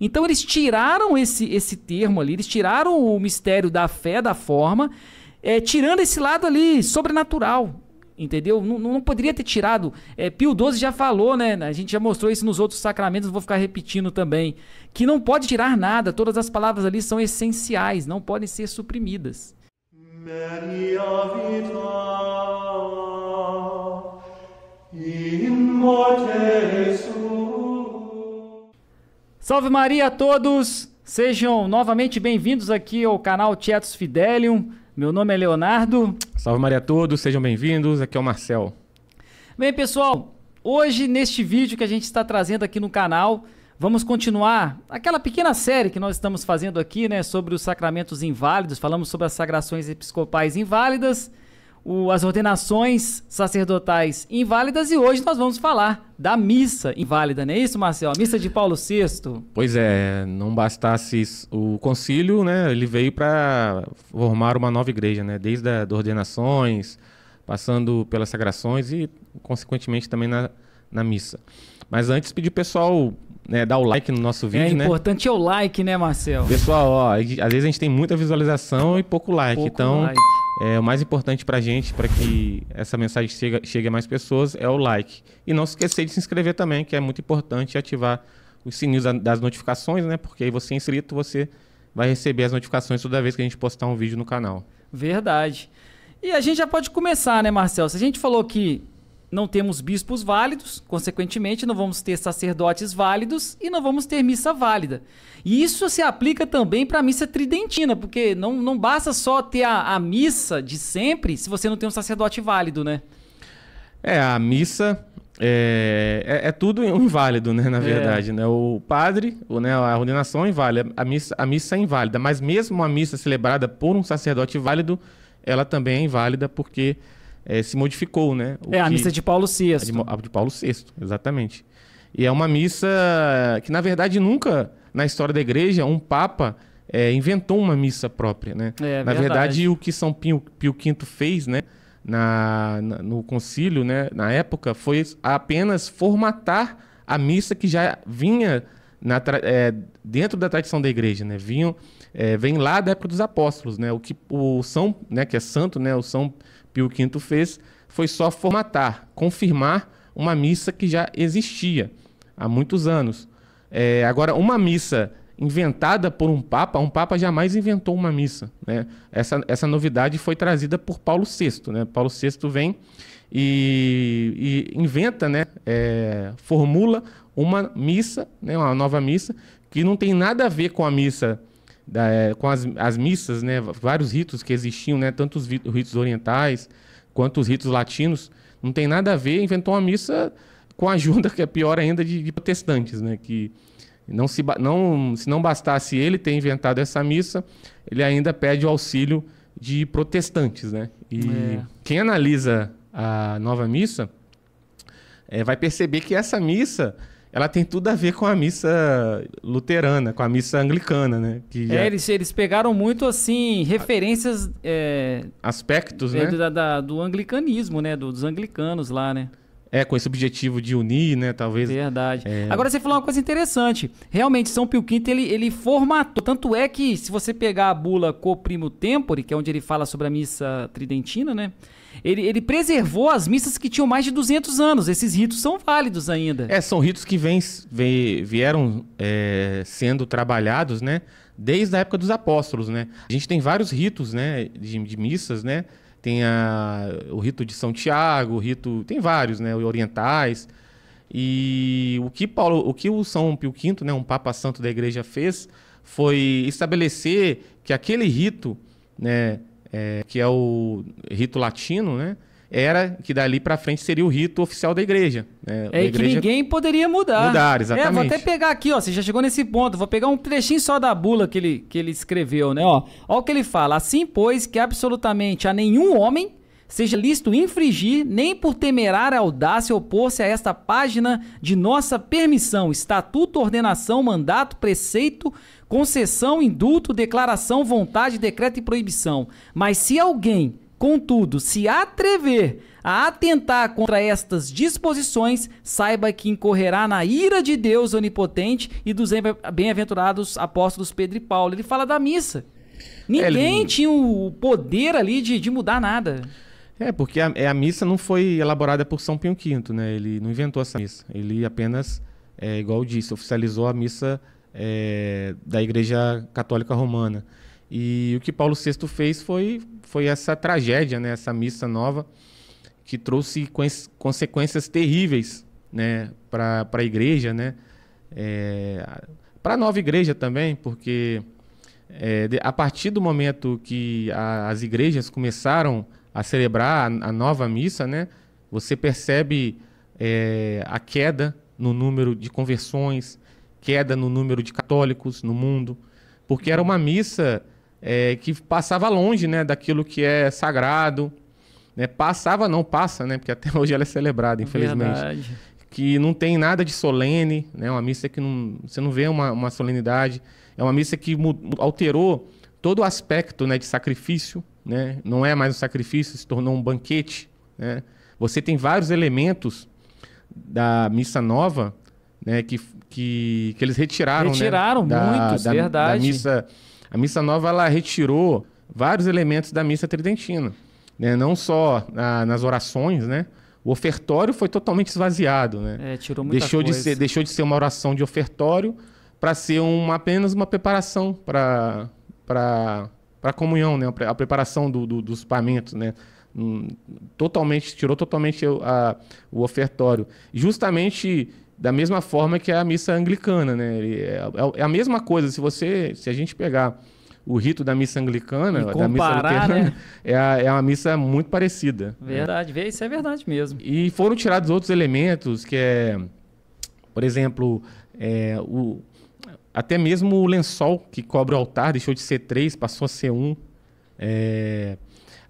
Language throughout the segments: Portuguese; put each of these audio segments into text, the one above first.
Então eles tiraram esse, esse termo ali, eles tiraram o mistério da fé, da forma, é, tirando esse lado ali sobrenatural. Entendeu? Não, não poderia ter tirado. É, Pio XII já falou, né? A gente já mostrou isso nos outros sacramentos, vou ficar repetindo também. Que não pode tirar nada, todas as palavras ali são essenciais, não podem ser suprimidas. Maria vita in morte Salve Maria a todos! Sejam novamente bem-vindos aqui ao canal Tietos Fidelium. Meu nome é Leonardo. Salve Maria a todos, sejam bem-vindos. Aqui é o Marcel. Bem, pessoal, hoje neste vídeo que a gente está trazendo aqui no canal, vamos continuar aquela pequena série que nós estamos fazendo aqui, né, sobre os sacramentos inválidos. Falamos sobre as sagrações episcopais inválidas o, as ordenações sacerdotais inválidas e hoje nós vamos falar da missa inválida, não é isso, Marcelo? A missa de Paulo VI. Pois é, não bastasse o concílio, né? Ele veio para formar uma nova igreja, né? Desde as ordenações, passando pelas sagrações e, consequentemente, também na, na missa. Mas antes, pedir o pessoal né, dar o like no nosso vídeo, é, né? importante é o like, né, Marcel? Pessoal, ó, às vezes a gente tem muita visualização e pouco like. Pouco então, like. É, o mais importante pra gente, para que essa mensagem chegue, chegue a mais pessoas, é o like. E não se esquecer de se inscrever também, que é muito importante ativar os sininhos das notificações, né? Porque aí você é inscrito, você vai receber as notificações toda vez que a gente postar um vídeo no canal. Verdade. E a gente já pode começar, né, Marcel? Se a gente falou que não temos bispos válidos, consequentemente, não vamos ter sacerdotes válidos e não vamos ter missa válida. E isso se aplica também para a missa tridentina, porque não, não basta só ter a, a missa de sempre se você não tem um sacerdote válido, né? É, a missa é, é, é, tudo inválido, né? Na é. verdade, é. né? O padre, o, né, a ordenação é inválida, a missa, a missa é inválida, mas mesmo a missa celebrada por um sacerdote válido, ela também é inválida porque é, se modificou, né? O é, que... a missa de Paulo VI. A de, a de Paulo VI, exatamente. E é uma missa que, na verdade, nunca na história da igreja um papa é, inventou uma missa própria, né? É, na verdade. verdade. o que São Pio, Pio V fez, né? Na, na, no concílio, né? Na época, foi apenas formatar a missa que já vinha na, é, dentro da tradição da igreja, né? Vinham, é, vem lá da época dos apóstolos, né? O que o São, né? Que é santo, né? O São Pio V fez foi só formatar, confirmar uma missa que já existia há muitos anos. É, agora, uma missa inventada por um Papa, um Papa jamais inventou uma missa. Né? Essa, essa novidade foi trazida por Paulo VI. Né? Paulo VI vem e, e inventa, né? É, formula uma missa, né? uma nova missa, que não tem nada a ver com a missa da, é, com as, as missas, né, vários ritos que existiam, né, tanto os ritos orientais quanto os ritos latinos, não tem nada a ver, inventou uma missa com a ajuda, que é pior ainda, de, de protestantes, né, que não se, não, se não bastasse ele ter inventado essa missa, ele ainda pede o auxílio de protestantes, né? E é. quem analisa a nova missa é, vai perceber que essa missa ela tem tudo a ver com a missa luterana, com a missa anglicana, né? Que é, já... é, eles, eles pegaram muito, assim, referências... É... Aspectos, é, né? Da, da, do anglicanismo, né? Do, dos anglicanos lá, né? É, com esse objetivo de unir, né? Talvez. Verdade. É... Agora você falou uma coisa interessante. Realmente, São Pio V ele, ele formatou. Tanto é que, se você pegar a bula Coprimo Tempore, que é onde ele fala sobre a missa tridentina, né? Ele, ele preservou as missas que tinham mais de 200 anos. Esses ritos são válidos ainda. É, são ritos que vem, vem vieram é, sendo trabalhados, né? Desde a época dos apóstolos, né? A gente tem vários ritos, né? de, de missas, né? tem a, o rito de São Tiago, o rito. Tem vários, né? Orientais. E o que Paulo, o que o São Pio V, né, um Papa Santo da Igreja, fez foi estabelecer que aquele rito, né, é, que é o rito latino, né, era que dali para frente seria o rito oficial da igreja. Né? É, da e que ninguém poderia mudar. Mudar, exatamente. É, vou até pegar aqui, ó, você já chegou nesse ponto, vou pegar um trechinho só da bula que ele, que ele escreveu, né? Ó, ó o que ele fala, assim pois que absolutamente a nenhum homem seja lícito infringir, nem por temerária audácia opor-se a esta página de nossa permissão, estatuto, ordenação, mandato, preceito, concessão, indulto, declaração, vontade, decreto e proibição. Mas se alguém Contudo, se atrever a atentar contra estas disposições, saiba que incorrerá na ira de Deus onipotente e dos bem-aventurados apóstolos Pedro e Paulo. Ele fala da missa. É Ninguém tinha o poder ali de, de mudar nada. É, porque a, é, a, missa não foi elaborada por São Pio V, né? Ele não inventou essa missa. Ele apenas, é, igual disse, oficializou a missa é, da Igreja Católica Romana. E o que Paulo VI fez foi, foi essa tragédia, né? essa missa nova, que trouxe consequências terríveis né? para a igreja, né? É, eh, para a nova igreja também, porque é, a partir do momento que a, as igrejas começaram a celebrar a, a, nova missa, né? você percebe é, a queda no número de conversões, queda no número de católicos no mundo, porque era uma missa é, que passava longe né, daquilo que é sagrado. Né? Passava, não passa, né? Porque até hoje ela é celebrada, infelizmente. Verdade. Que não tem nada de solene, né? Uma missa que não, você não vê uma, uma solenidade. É uma missa que alterou todo o aspecto né, de sacrifício, né? Não é mais um sacrifício, se tornou um banquete, né? Você tem vários elementos da missa nova, né? Que, que, que eles retiraram, né? Retiraram né, muitos, da, verdade. Da missa a missa nova ela retirou vários elementos da missa tridentina, né? não só na, ah, nas orações, né? O ofertório foi totalmente esvaziado, né? É, tirou muita deixou coisa. de ser deixou de ser uma oração de ofertório para ser uma, apenas uma preparação para para para comunhão, né? A preparação do, do, dos pamentos, né? Hum, totalmente tirou totalmente a, a, o ofertório, justamente da mesma forma que a missa anglicana, né? É, é, é a mesma coisa. Se você, se a gente pegar o rito da missa anglicana, comparar, da missa luterana, né? é, a, é uma missa muito parecida. Né? Verdade, né? isso é verdade mesmo. E foram tirados outros elementos, que é, por exemplo, é, o, até mesmo o lençol que cobre o altar deixou de ser três, passou a ser um. É,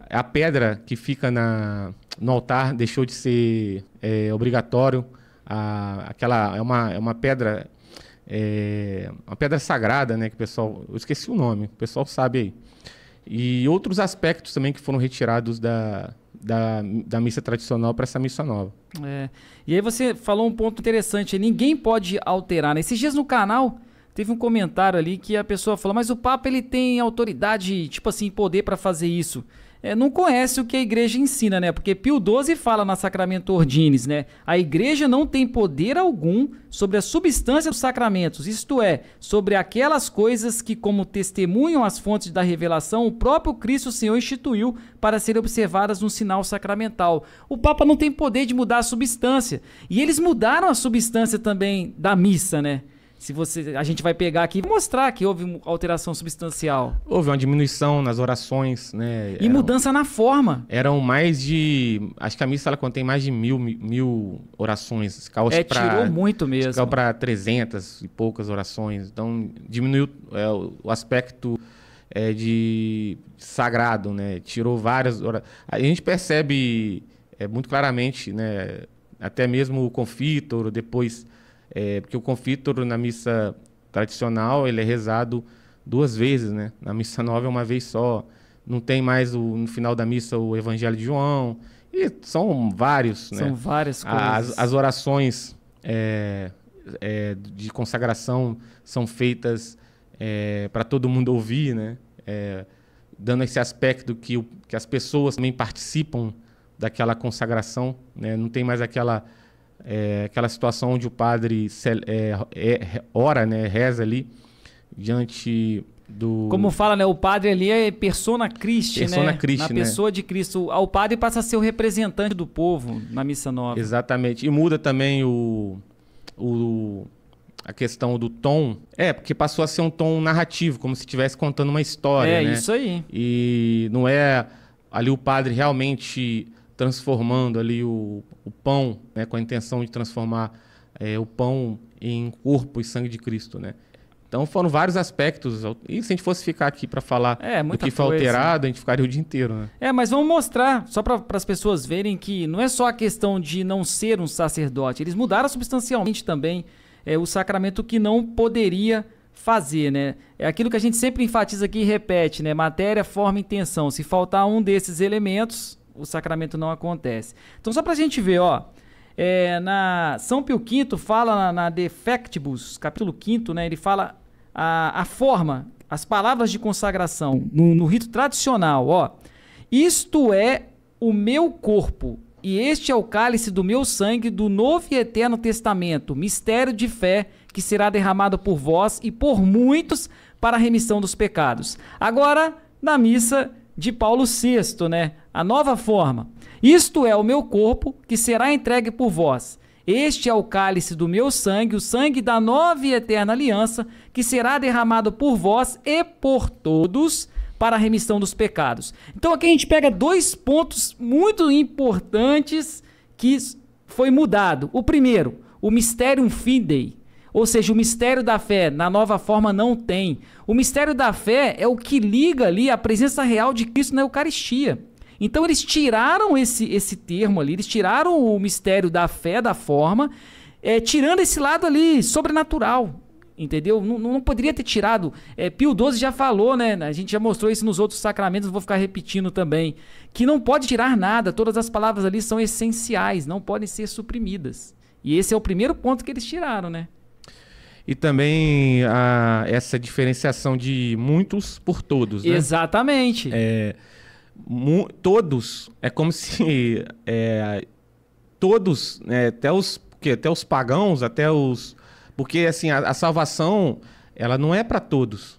a pedra que fica na, no altar deixou de ser é, obrigatório a, aquela é uma, é uma pedra é, uma pedra sagrada, né, que o pessoal, eu esqueci o nome, o pessoal sabe aí. E outros aspectos também que foram retirados da, da, da missa tradicional para essa missa nova. É. E aí você falou um ponto interessante, ninguém pode alterar. Né? dias no canal teve um comentário ali que a pessoa falou, mas o Papa ele tem autoridade, tipo assim, poder para fazer isso é, não conhece o que a igreja ensina, né? Porque Pio XII fala na Sacramento Ordinis, né? A igreja não tem poder algum sobre a substância dos sacramentos, isto é, sobre aquelas coisas que, como testemunham as fontes da revelação, o próprio Cristo Senhor instituiu para serem observadas no sinal sacramental. O Papa não tem poder de mudar a substância. E eles mudaram a substância também da missa, né? Se você, a gente vai pegar aqui e mostrar que houve alteração substancial. Houve uma diminuição nas orações, né? E eram, mudança na forma. Eram mais de, acho que a missa ela contém mais de mil, mil orações. Caos é, pra, tirou muito mesmo. Ficou para 300 e poucas orações. Então diminuiu é, o aspecto é, de sagrado, né? Tirou várias A gente percebe é, muito claramente, né? Até mesmo o confítor, depois é, porque o confítoro na missa tradicional ele é rezado duas vezes, né? Na missa nova é uma vez só. Não tem mais o, no final da missa o Evangelho de João. E são vários, são né? São várias coisas. As, as orações é, é, de consagração são feitas é, para todo mundo ouvir, né? É, dando esse aspecto que, o, que as pessoas também participam daquela consagração, né? Não tem mais aquela é, aquela situação onde o padre é, é, ora, né, reza ali diante do. Como fala, né? O padre ali é persona Christi, né? persona né? Christi, na né? pessoa de Cristo. O padre passa a ser o representante do povo na missa nova. Exatamente. E muda também o, o a questão do tom. É, porque passou a ser um tom narrativo, como se estivesse contando uma história. É, né? isso aí. E não é ali o padre realmente transformando ali o, o pão, né, com a intenção de transformar é, o pão em corpo e sangue de Cristo, né? Então foram vários aspectos. E se a gente fosse ficar aqui para falar é, do que foi alterado, a gente ficaria o dia inteiro, né? É, mas vamos mostrar, só para as pessoas verem que não é só a questão de não ser um sacerdote. Eles mudaram substancialmente também é, o sacramento que não poderia fazer, né? É aquilo que a gente sempre enfatiza aqui e repete, né? Matéria, forma, intenção. Se faltar um desses elementos, o sacramento não acontece. Então, só para a gente ver, ó. É, na São Pio V fala na, na Defectibus, capítulo 5, né, ele fala a, a forma, as palavras de consagração no, no rito tradicional. Ó, Isto é o meu corpo, e este é o cálice do meu sangue do novo e eterno testamento, mistério de fé que será derramado por vós e por muitos para a remissão dos pecados. Agora, na missa de Paulo VI, né? a nova forma. Isto é o meu corpo que será entregue por vós. Este é o cálice do meu sangue, o sangue da nova e eterna aliança, que será derramado por vós e por todos para a remissão dos pecados. Então aqui a gente pega dois pontos muito importantes que foi mudado. O primeiro, o mistério fidei, ou seja, o mistério da fé na nova forma não tem. O mistério da fé é o que liga ali a presença real de Cristo na Eucaristia. Então eles tiraram esse, esse termo ali, eles tiraram o mistério da fé, da forma, é, tirando esse lado ali sobrenatural. Entendeu? Não, não poderia ter tirado. É, Pio XII já falou, né? A gente já mostrou isso nos outros sacramentos, vou ficar repetindo também. Que não pode tirar nada, todas as palavras ali são essenciais, não podem ser suprimidas. E esse é o primeiro ponto que eles tiraram, né? e também a, ah, essa diferenciação de muitos por todos. Né? Exatamente. É, todos, é como se é, todos, né, até, os, que, até os pagãos, até os. Porque assim, a, a salvação, ela não é para todos.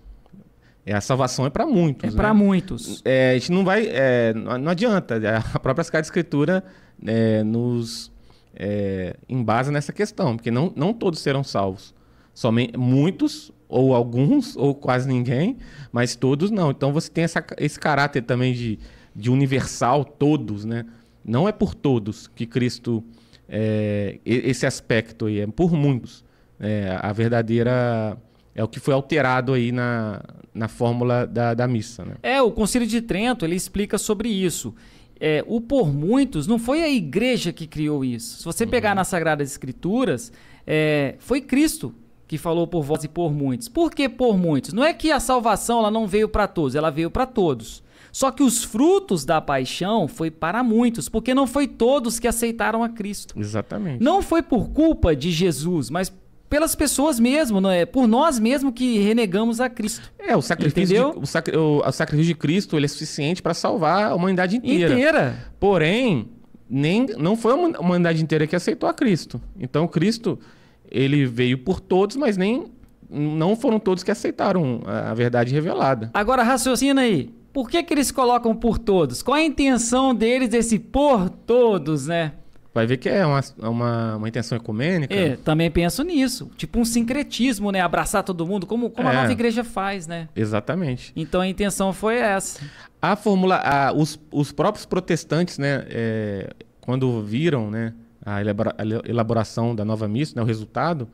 É, a salvação é para muitos. É né? para muitos. É, a gente não vai. É, não adianta. A própria Sagrada Escritura é, nos é, embasa nessa questão, porque não, não todos serão salvos. Somente muitos ou alguns, ou quase ninguém, mas todos não. Então você tem essa, esse caráter também de, de universal, todos, né? Não é por todos que Cristo, é, esse aspecto aí, é por muitos. É, a verdadeira é o que foi alterado aí na, na fórmula da, da missa. Né? É, o Concílio de Trento ele explica sobre isso. É, o por muitos não foi a igreja que criou isso. Se você pegar uhum. nas Sagradas Escrituras, é, foi Cristo que falou por vós e por muitos. Por que por muitos? Não é que a salvação ela não veio para todos, ela veio para todos. Só que os frutos da paixão foi para muitos, porque não foi todos que aceitaram a Cristo. Exatamente. Não foi por culpa de Jesus, mas pelas pessoas mesmo, não é? Por nós mesmo que renegamos a Cristo. É, o sacrifício, de, o, o, o sacrifício de Cristo ele é suficiente para salvar a humanidade inteira. Inteira. Porém, nem, não foi a humanidade inteira que aceitou a Cristo. Então, Cristo ele veio por todos, mas nem não foram todos que aceitaram é, a verdade revelada. Agora raciocina aí. Por que, que eles colocam por todos? Qual a intenção deles desse por todos, né? Vai ver que é uma, é uma, uma intenção ecumênica. É, também penso nisso. Tipo um sincretismo, né? Abraçar todo mundo, como, como é, a nova igreja faz, né? Exatamente. Então a intenção foi essa. A fórmula. os, os próprios protestantes, né? É, quando viram, né? a elaboração da nova missa, né, o resultado,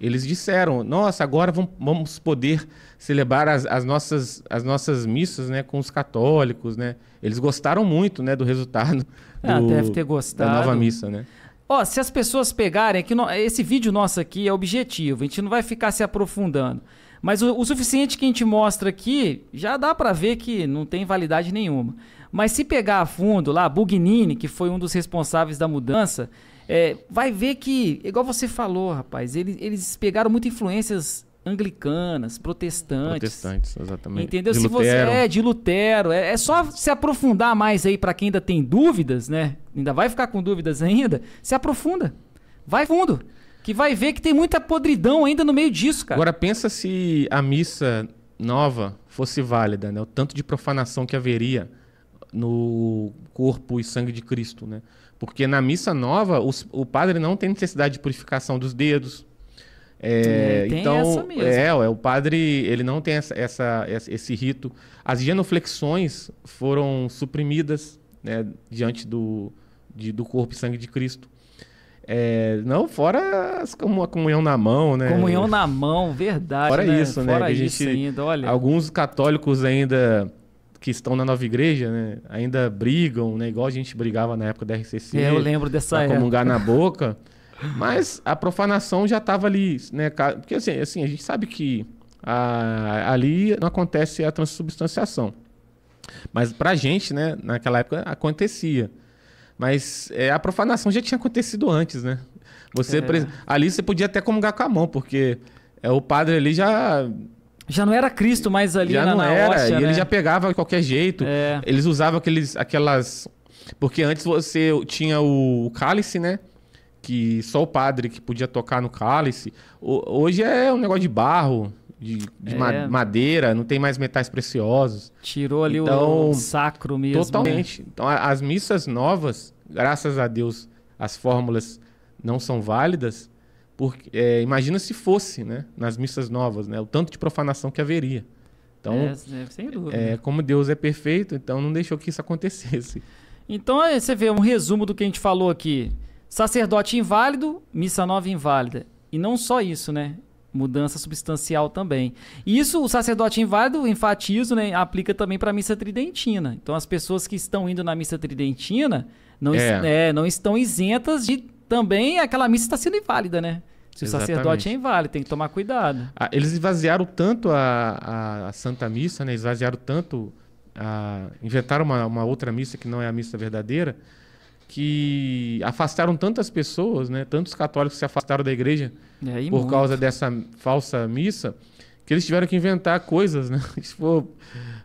eles disseram: nossa, agora vamos poder celebrar as, as, nossas, as nossas missas né, com os católicos. Né? Eles gostaram muito né, do resultado ah, deve ter gostado. da nova missa. Né? Ó, se as pessoas pegarem, é que esse vídeo nosso aqui é objetivo, a gente não vai ficar se aprofundando. Mas o, o suficiente que a gente mostra aqui, já dá para ver que não tem validade nenhuma. Mas se pegar a fundo lá, Bugnini, que foi um dos responsáveis da mudança, é, vai ver que, igual você falou, rapaz, eles, eles pegaram muitas influências anglicanas, protestantes. Protestantes, exatamente. Entendeu? De se Lutero. você é de Lutero, é, é só se aprofundar mais aí para quem ainda tem dúvidas, né? Ainda vai ficar com dúvidas ainda, se aprofunda. Vai fundo. Que vai ver que tem muita podridão ainda no meio disso, cara. Agora pensa se a missa nova fosse válida, né? O tanto de profanação que haveria no corpo e sangue de Cristo, né? Porque na missa nova, os, o padre não tem necessidade de purificação dos dedos. É, hum, tem então, essa mesmo. É, o padre ele não tem essa, essa, esse rito. As genuflexões foram suprimidas né, diante do, de, do corpo e sangue de Cristo. É, não, fora as, como a comunhão na mão, né? Comunhão na mão, verdade. Fora né? isso, fora né? Fora isso gente, ainda, olha. Alguns católicos ainda que estão na nova igreja, né, ainda brigam, né, igual a gente brigava na época da RCC. É, eu lembro dessa época. comungar na boca. Mas a profanação já estava ali, né, porque assim, assim, a gente sabe que a, ali não acontece a transubstanciação. Mas pra gente, né, naquela época acontecia. Mas é, a profanação já tinha acontecido antes, né? Você é. ali você podia até comungar com a mão, porque é, o padre ali já já não era Cristo mais ali já na, não na era, e né? ele já pegava de qualquer jeito. É. Eles usavam aqueles, aquelas... Porque antes você tinha o cálice, né? Que só o padre que podia tocar no cálice. hoje é um negócio de barro, de, de é. madeira, não tem mais metais preciosos. Tirou ali então, o sacro mesmo. Né? Totalmente. Né? Então as missas novas, graças a Deus, as fórmulas não são válidas porque, é, imagina se fosse, né? Nas missas novas, né? O tanto de profanação que haveria. Então, é, sem dúvida. É, como Deus é perfeito, então não deixou que isso acontecesse. Então, é, você vê um resumo do que a gente falou aqui. Sacerdote inválido, missa nova inválida. E não só isso, né? Mudança substancial também. E isso, o sacerdote inválido, enfatizo, né, aplica também para a missa tridentina. Então, as pessoas que estão indo na missa tridentina não, é. É, não estão isentas de também aquela missa está sendo inválida, né? Se Exatamente. o sacerdote é inválido, tem que tomar cuidado. Ah, eles esvaziaram tanto a, a, a, Santa Missa, né? Esvaziaram tanto. A, inventaram uma, uma outra missa que não é a missa verdadeira, que afastaram tantas pessoas, né? Tantos católicos se afastaram da igreja é, por muito. causa dessa falsa missa, que eles tiveram que inventar coisas, né? Se for,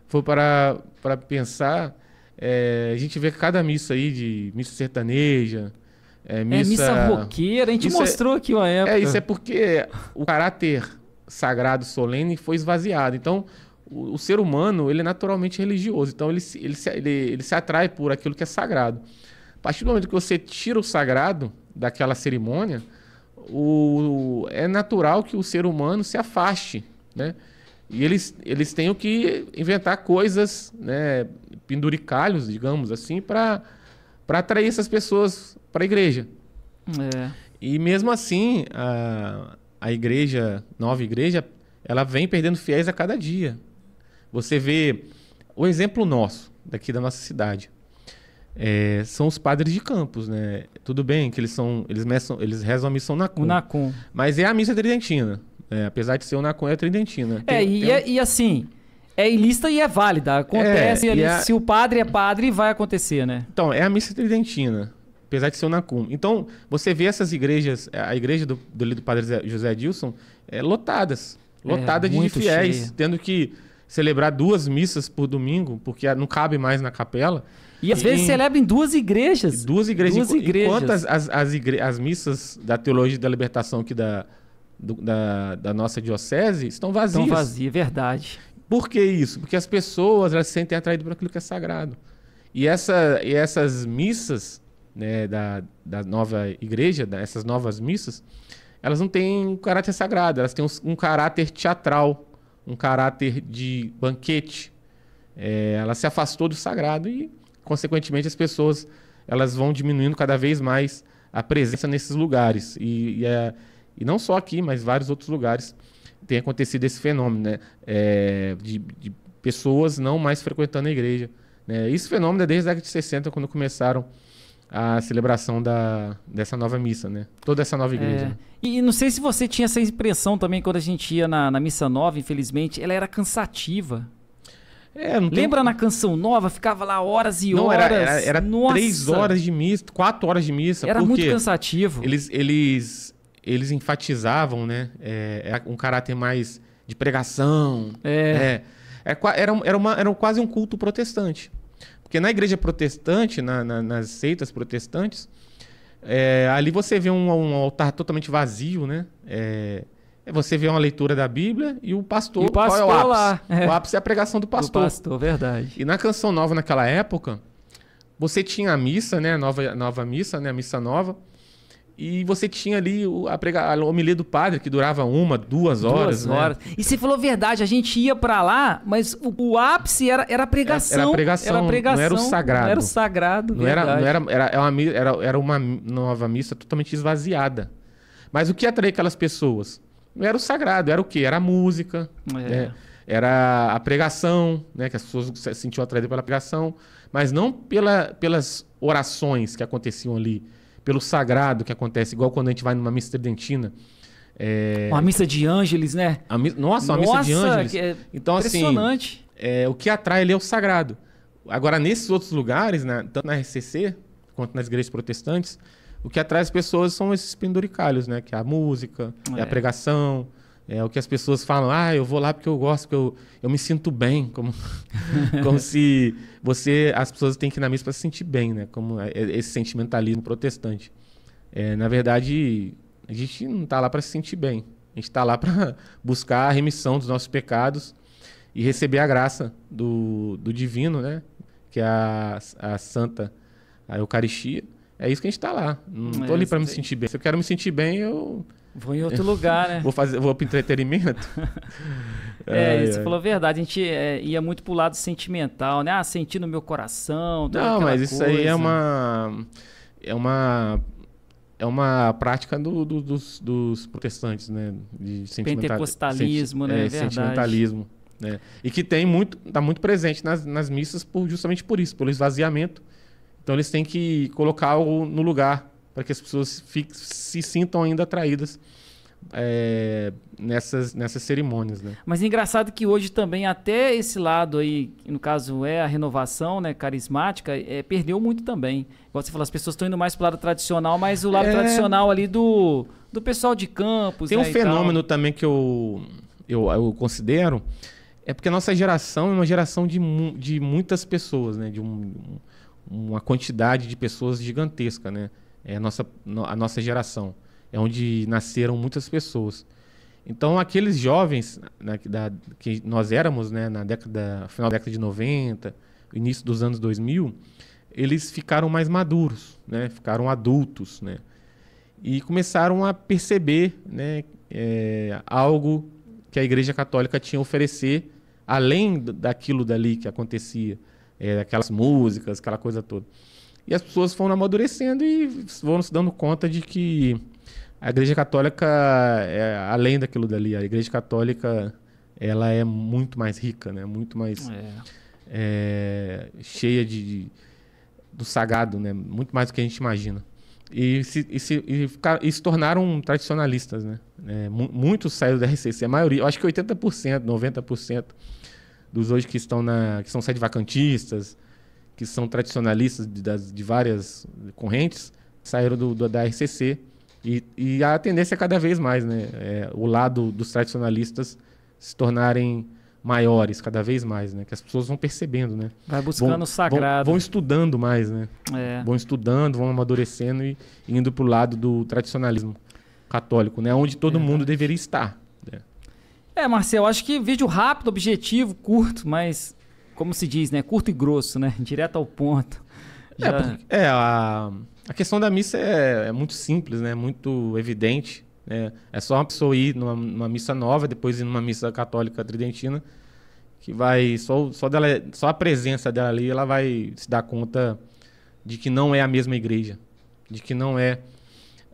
for para, para pensar, é, a gente vê cada missa aí de missa sertaneja, é missa, é missa é, roqueira, a gente isso é- mostrou é... aqui uma época. É, isso é porque o caráter sagrado, solene, foi esvaziado. Então, o, o ser humano, ele é naturalmente religioso. Então, ele, ele, se, ele, ele se atrai por aquilo que é sagrado. A partir do momento que você tira o sagrado daquela cerimônia, o, é natural que o ser humano se afaste, né? E eles, eles têm que inventar coisas, né, penduricalhos, digamos assim, para atrair essas pessoas para a igreja. É. E mesmo assim, a, a igreja, nova igreja, ela vem perdendo fiéis a cada dia. Você vê o exemplo nosso, daqui da nossa cidade. É, são os padres de campos, né? Tudo bem que eles são, eles, meçam, eles rezam a missão na cum, na Mas é a missa tridentina. Né? apesar de ser o Nacum, é a tridentina. É, tem, é, e, um... e assim, é ilícita e é válida. Acontece é, ali, a... É se o padre é padre, vai acontecer, né? Então, é a missa tridentina apesar de ser o NACUM. Então, você vê essas igrejas, eh, a igreja do, do, do padre José Edilson, é, lotadas. É, Lotada é, de fiéis, cheia. tendo que celebrar duas missas por domingo, porque não cabe mais na capela. E às e vezes celebra em duas igrejas. Duas igrejas. Duas igrejas. Enquanto as, as, as, igre... as, missas da Teologia da Libertação aqui da, do, da, da, nossa diocese estão vazias. Estão vazias, é verdade. Por que isso? Porque as pessoas elas se sentem atraídas por aquilo que é sagrado. E, essa, e essas missas né, da, da nova igreja, dessas novas missas, elas não têm um caráter sagrado, elas têm um, um caráter teatral, um caráter de banquete. É, ela se afastou do sagrado e, consequentemente, as pessoas elas vão diminuindo cada vez mais a presença nesses lugares. E, e, é, e não só aqui, mas vários outros lugares tem acontecido esse fenômeno né? É, de, de, pessoas não mais frequentando a igreja. Né? Esse fenômeno é desde a década de 60, quando começaram a celebração da, dessa nova missa, né? Toda essa nova igreja. É. E não sei se você tinha essa impressão também quando a gente ia na, na missa nova, infelizmente, ela era cansativa. É, Lembra tem... na canção nova? Ficava lá horas e não, horas. Era, era, era três horas de missa, quatro horas de missa. Era muito cansativo. Eles, eles, eles enfatizavam, né? É, é um caráter mais de pregação. É. Né? é. Era, era, uma, era quase um culto protestante. Porque na igreja protestante, na, na, nas seitas protestantes, é, ali você vê um, um, altar totalmente vazio, né? É, é você vê uma leitura da Bíblia e o pastor, e o pastor é o ápice? Lá, é. O ápice é a pregação do pastor. Do pastor, verdade. E na Canção Nova naquela época, você tinha a missa, né? A nova, nova missa, né? A missa nova. E você tinha ali a, prega, a homilia do padre, que durava uma, duas horas. Duas horas. Né? E você falou verdade, a gente ia para lá, mas o, o, ápice era, era a pregação. Era, a pregação, era a pregação, não era o sagrado. Não era o sagrado, não era, não era, era, uma, era, era uma nova missa totalmente esvaziada. Mas o que atraía aquelas pessoas? Não era o sagrado, era o quê? Era a música, é. né? era a pregação, né? que as pessoas se sentiam atraídas pela pregação, mas não pela, pelas orações que aconteciam ali pelo sagrado que acontece, igual quando a gente vai numa missa tridentina. É... Uma missa de ângeles, né? A mi... Nossa, uma Nossa, missa de ângeles. É então, assim, impressionante. assim, é, o que atrai ali é o sagrado. Agora, nesses outros lugares, né, tanto na RCC quanto nas igrejas protestantes, o que atrai as pessoas são esses penduricalhos, né? Que é a música, é, é a pregação, é o que as pessoas falam, ah, eu vou lá porque eu gosto, porque eu, eu me sinto bem. Como, como se você, as pessoas têm que ir na missa para se sentir bem, né? Como é, é, esse sentimentalismo protestante. É, na verdade, a gente não está lá para se sentir bem. A gente está lá para buscar a remissão dos nossos pecados e receber a graça do, do divino, né? Que é a, a santa, a Eucaristia. É isso que a gente está lá. Não estou é, ali para me sentir bem. Se eu quero me sentir bem, eu Vou em outro lugar, né? vou fazer, vou para entretenimento. é, ai, você ai. falou a verdade. A gente é, ia muito pro lado sentimental, né? Ah, senti no meu coração. Não, mas isso coisa. aí é uma. É uma. É uma prática do, do, dos, dos, protestantes, né? De Pentecostalismo, senti, né? É, é, verdade. Sentimentalismo. Né? E que tem muito, está muito presente nas, nas missas por, justamente por isso, pelo esvaziamento. Então eles têm que colocar algo no lugar para que as pessoas fiquem, se sintam ainda atraídas é, nessas, nessas cerimônias. Né? Mas é engraçado que hoje também até esse lado aí, no caso é a renovação né, carismática, é, perdeu muito também. Você falou, as pessoas estão indo mais para o lado tradicional, mas o lado é... tradicional ali do, do pessoal de campos. Tem né, um fenômeno também que eu, eu, eu considero, é porque a nossa geração é uma geração de, mu de muitas pessoas, né? de um, uma quantidade de pessoas gigantesca. Né? é a nossa, a nossa geração. É onde nasceram muitas pessoas. Então, aqueles jovens né, da, que nós éramos né, na década, final da década de 90, início dos anos 2000, eles ficaram mais maduros, né, ficaram adultos, né, e começaram a perceber né, é, algo que a Igreja Católica tinha a oferecer, além daquilo dali que acontecia, é, aquelas músicas, aquela coisa toda. E as pessoas foram amadurecendo e foram se dando conta de que a Igreja Católica é além daquilo dali. A Igreja Católica ela é muito mais rica, né? Muito mais é. É, cheia de, de, do sagrado né? Muito mais do que a gente imagina. E se, e se, e ficar, e se tornaram tradicionalistas, né? É, muitos saíram da RCC, a maioria, eu acho que 80%, 90% dos hoje que estão na que são sede vacantistas, que são tradicionalistas de, das, de várias correntes, saíram do, do da RCC. E, e, a tendência é cada vez mais, né? É, o lado dos tradicionalistas se tornarem maiores cada vez mais, né? Que as pessoas vão percebendo, né? Vai buscando vão, sagrado. Vão, vão, estudando mais, né? É. Vão estudando, vão amadurecendo e indo para o lado do tradicionalismo católico, né? Onde todo é. mundo deveria estar. Né? É, Marcelo acho que vídeo rápido, objetivo, curto, mas como se diz, né? Curto e grosso, né? Direto ao ponto. É, Já... É, porque, é a, a questão da missa é, é muito simples, né? Muito evidente. Né? É só uma pessoa ir numa, numa, missa nova, depois ir numa missa católica tridentina, que vai só só dela, só a presença dela ali, ela vai se dar conta de que não é a mesma igreja, de que não é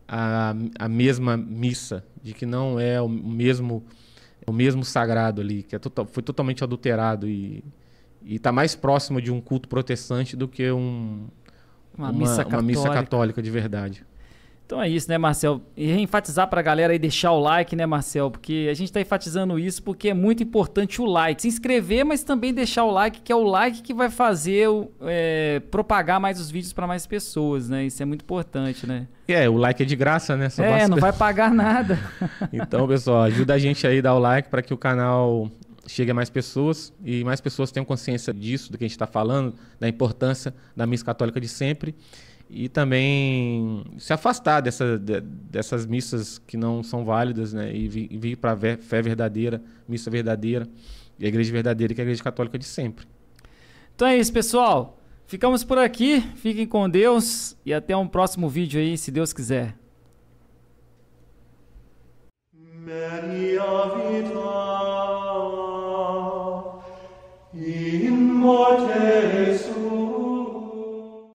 a, a mesma missa, de que não é o mesmo o mesmo sagrado ali, que é total, foi totalmente adulterado e e está mais próximo de um culto protestante do que um, uma, uma, missa uma, missa católica de verdade. Então é isso, né, Marcel? E enfatizar para a galera e deixar o like, né, Marcel? Porque a gente está enfatizando isso porque é muito importante o like. Se inscrever, mas também deixar o like, que é o like que vai fazer é, propagar mais os vídeos para mais pessoas, né? Isso é muito importante, né? É, o like é de graça, né? Só é, não vai pagar nada. então, pessoal, ajuda a gente aí a dar o like para que o canal chegue a mais pessoas e mais pessoas tenham consciência disso, do que a gente está falando, da importância da missa católica de sempre e também se afastar dessa, dessas missas que não são válidas né? e vir, para a fé verdadeira, missa verdadeira e a igreja verdadeira, que é a igreja católica de sempre. Então é isso, pessoal. Ficamos por aqui. Fiquem com Deus e até um próximo vídeo aí, se Deus quiser. Maria mochte